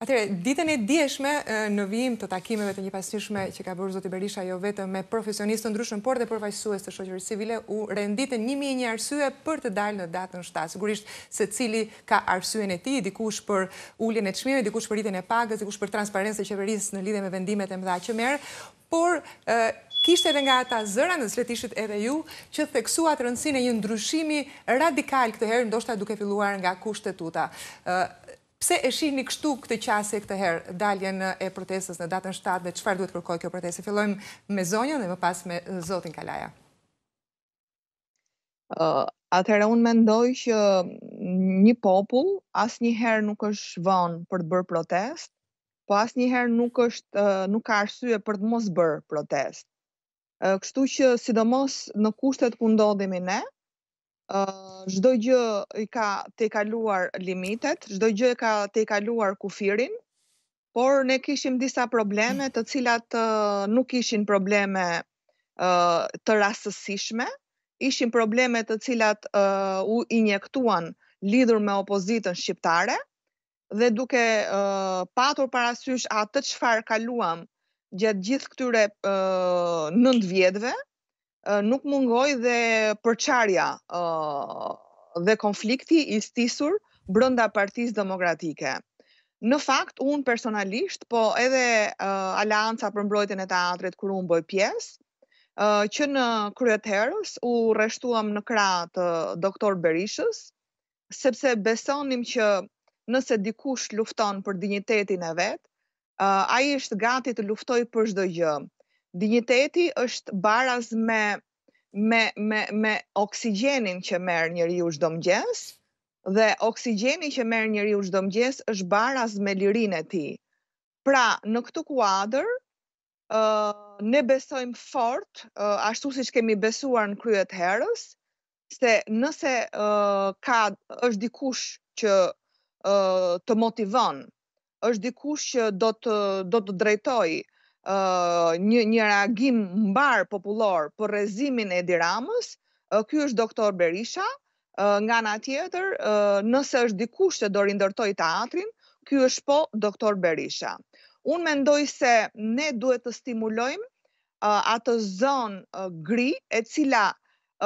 Atere, ditën e djeshme në vijim të takimeve të një pasnishme që ka bërë Zoti Berisha jo vetë me profesionistë të ndryshën, por dhe përvajsues të shoqërë civile, u renditën një një arsye për të dalë në datën 7. Sigurisht se cili ka arsyen e ti, dikush për ulljen e shmime, dikush për rritën e pagës, dikush për transparentës e qeverisë në lidhe me vendimet e mdha që merë, por kishtë edhe nga ata zëra në sletë edhe ju, që theksuat rëndësine një ndryshimi radikal këtë herë, ndoshta duke filluar nga kushtetuta. Pse e shihni kështu këtë qasje këtë herë daljen e protestës në datën 7 dhe qëfar duhet kërkoj kjo protestë? Filojmë me zonjën dhe më pas me zotin Kalaja. Atëherë unë mendoj që një popull as një herë nuk është vonë për të bërë protest, po as një herë nuk, është, nuk ka arsye për të mos bërë protest. Kështu që sidomos në kushtet ku ndodhemi ne, çdo gjë i ka te kaluar limitet, çdo gjë i ka te kaluar kufirin, por ne kishim disa probleme të cilat nuk ishin probleme të rastësishme, ishin probleme të cilat u injektuan lidur me opozitën shqiptare, dhe duke patur parasysh atë të qfar kaluam gjithë gjithë këtyre 9 vjedve, nuk mungoj dhe përqarja dhe konflikti i stisur brënda partiz demokratike. Në fakt, unë personalisht, po edhe alianca për mbrojtën e të kur kërë unë bëj pjesë, që në kryeterës u reshtuam në kratë doktor Berishës, sepse besonim që nëse dikush lufton për dignitetin e vetë, a i është gati të luftoj për gjë. Digniteti është baraz me me me me oksigjenin që merr njeriu çdo mëngjes dhe oksigjeni që merr njeriu çdo mëngjes është baraz me lirinë e tij. Pra, në këtë kuadër ë uh, ne besojmë fort, uh, ashtu siç kemi besuar në krye të herës, se nëse ë uh, ka është dikush që ë uh, të motivon, është dikush që do të do të drejtojë, një, një reagim mbar popullor për rezimin e diramës, kjo është doktor Berisha, nga nga tjetër, nëse është dikush që do rindërtoj teatrin, kjo është po doktor Berisha. Unë mendoj se ne duhet të stimulojmë atë zonë gri e cila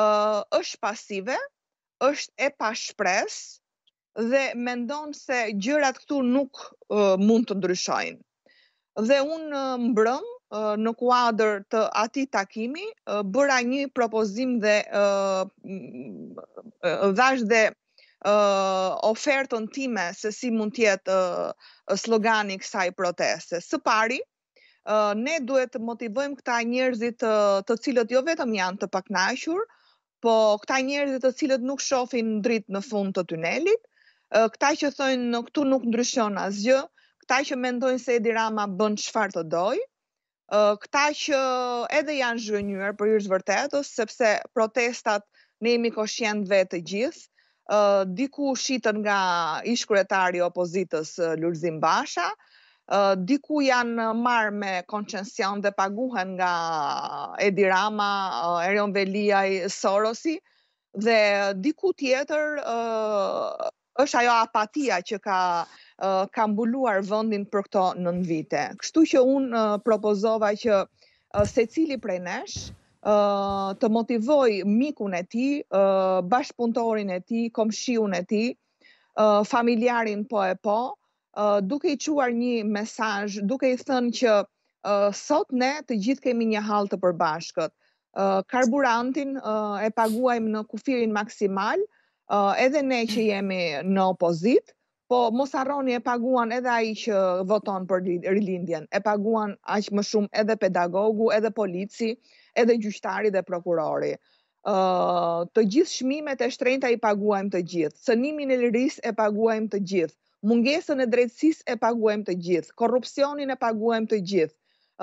është pasive, është e pashpres dhe mendon se gjërat këtu nuk mund të ndryshojnë dhe unë mbrëm në kuadër të ati takimi, bëra një propozim dhe dhash dhe ofertën time se si mund tjetë slogani kësaj proteste. Së pari, ne duhet të motivojmë këta njerëzit të cilët jo vetëm janë të paknashur, po këta njerëzit të cilët nuk shofin dritë në fund të tunelit, këta që thojnë në këtu nuk ndryshon asgjë, gjë, këta që mendojnë se Edi Rama bën çfarë të doj, ë këta që edhe janë zhgënjur për hyrë të ose sepse protestat ne jemi koshient vetë të gjithë, ë diku shitën nga ish kryetari i opozitës Lulzim Basha, ë diku janë marrë me koncesion dhe paguhen nga Edi Rama, Erion Veliaj, Sorosi dhe diku tjetër ë është ajo apatia që ka ka mbuluar vëndin për këto në në vite. Kështu që unë propozova që se cili prej nesh të motivoj mikun e ti, bashkëpuntorin e ti, komshiun e ti, familjarin po e po, duke i quar një mesaj, duke i thënë që sot ne të gjithë kemi një halë të përbashkët. Karburantin e paguajmë në kufirin maksimal, edhe ne që mhm. jemi në opozit, po mos harroni e paguan edhe ai që voton për rilindjen, e paguan aq më shumë edhe pedagogu, edhe polici, edhe gjyqtari dhe prokurori. Uh, të gjithë shmimet e shtrejnëta i paguajmë të gjithë, sënimin e liris e paguajmë të gjithë, mungesën e drejtsis e paguajmë të gjithë, korupcionin e paguajmë të gjithë,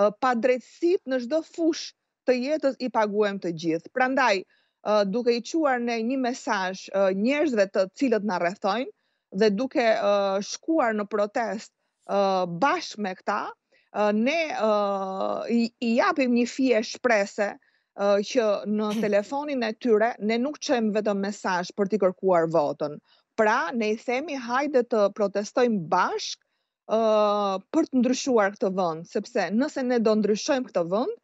uh, pa drejtsit në shdo fush të jetës i paguajmë të gjithë. Prandaj, uh, duke i quar në një mesaj uh, njerëzve të cilët në rrethojnë, dhe duke shkuar në protest bashkë me këta, ne i japim një fije shprese që në telefonin e tyre ne nuk qëmë vetëm mesaj për t'i kërkuar votën. Pra, ne i themi hajde të protestojmë bashkë për të ndryshuar këtë vënd, sepse nëse ne do ndryshojmë këtë vënd,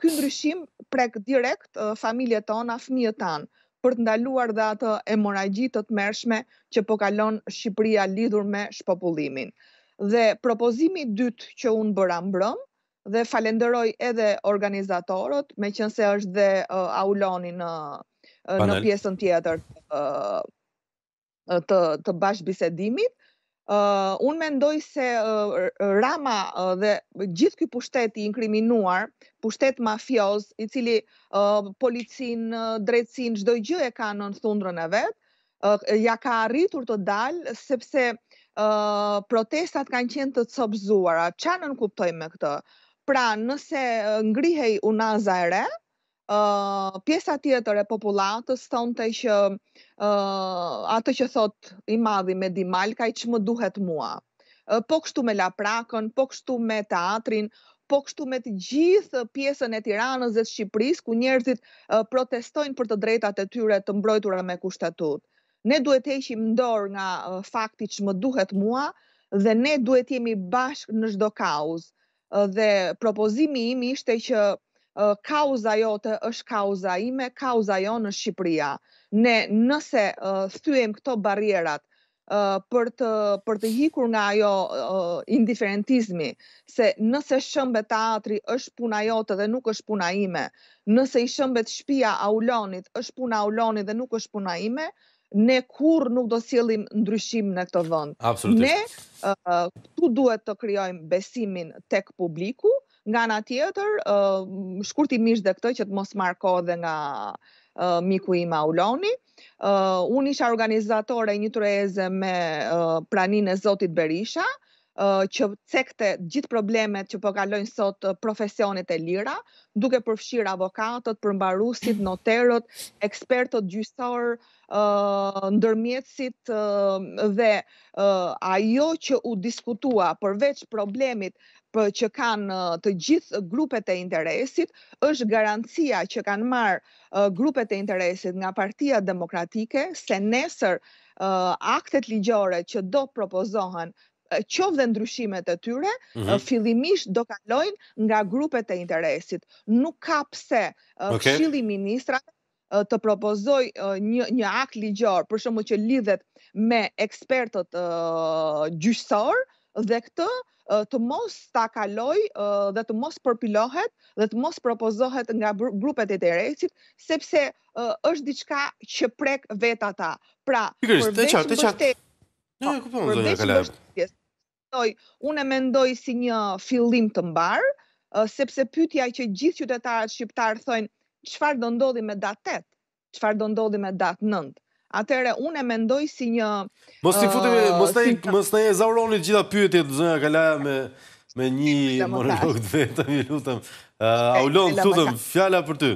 këndryshim prek direkt familje tona, fmi e tanë për të ndaluar dhe atë e të të mershme që po kalon Shqipria lidhur me shpopullimin. Dhe propozimi dytë që unë bëra mbrëm, dhe falenderoj edhe organizatorot, me qënëse është dhe uh, auloni në, në pjesën tjetër uh, të, të bashkë bisedimit, Uh, unë mendoj se Rama dhe gjithë ky pushtet i inkriminuar, pushtet mafioz, i cili policinë, policin, uh, çdo gjë e ka në thundrën e vet, ja ka arritur të dalë sepse protestat kanë qenë të copzuara. Çfarë nën kuptoj me këtë? Pra, nëse ngrihej unaza e re, Uh, pjesa tjetër e popullatës thonë të që uh, atë që thot i madhi me Dimal, ka i që më duhet mua. Uh, po kështu me Laprakën, po kështu me teatrin, po kështu me të gjithë pjesën e tiranës dhe Shqipëris, ku njerëzit uh, protestojnë për të drejtat e tyre të mbrojtura me kushtetut. Ne duhet e ishim ndorë nga uh, fakti që më duhet mua, dhe ne duhet jemi bashkë në shdo kauzë. Uh, dhe propozimi imi ishte që kauza jote është kauza ime, kauza jo në Shqipëria. Ne nëse thyem këto barierat për të hikur nga jo indiferentizmi, se nëse shëmbet atri është puna jote dhe nuk është puna ime, nëse i shëmbet shpia aulonit është puna aulonit dhe nuk është puna ime, ne kur nuk do s'jellim ndryshim në këto dhënë. Ne këtu duhet të kryojmë besimin tek publiku, Nga nga tjetër, shkurti mishë dhe këtoj që të mos marko dhe nga miku i Mauloni. Unë isha organizatore e një të reze me pranin e Zotit Berisha, që cekte gjithë problemet që përkalojnë po sot profesionit e lira, duke përfshirë avokatët, përmbarusit, noterët, ekspertët gjysor, ndërmjetësit dhe ajo që u diskutua përveç problemit për që kanë të gjithë grupet e interesit, është garancia që kanë marë grupet e interesit nga partia demokratike, se nesër aktet ligjore që do propozohen qovë dhe ndryshimet e tyre, mhm. fillimisht do kalojnë nga grupet e interesit. Nuk ka pse shili ministra të propozoj një akt ligjor, për shumë që lidhet me ekspertët gjysor, dhe këtë të mos ta kaloj dhe të mos përpilohet dhe të mos propozohet nga grupet e terecit, sepse është diçka që prek vetë ata. Pra, përveç bështetje... Unë e mendoj si një fillim të mbarë, sepse pytja që gjithë qytetarët shqiptarë thojnë, qëfar do ndodhi me datë 8, qëfar do ndodhi me datë Atëre unë e mendoj si një Mos ti uh, futemi, uh, mos ti sim... mos ti e zauroni të gjitha pyetjet e Kalaja me me një monolog vetëm, lutem. Uh, Aulon, thotëm, fjala për ty.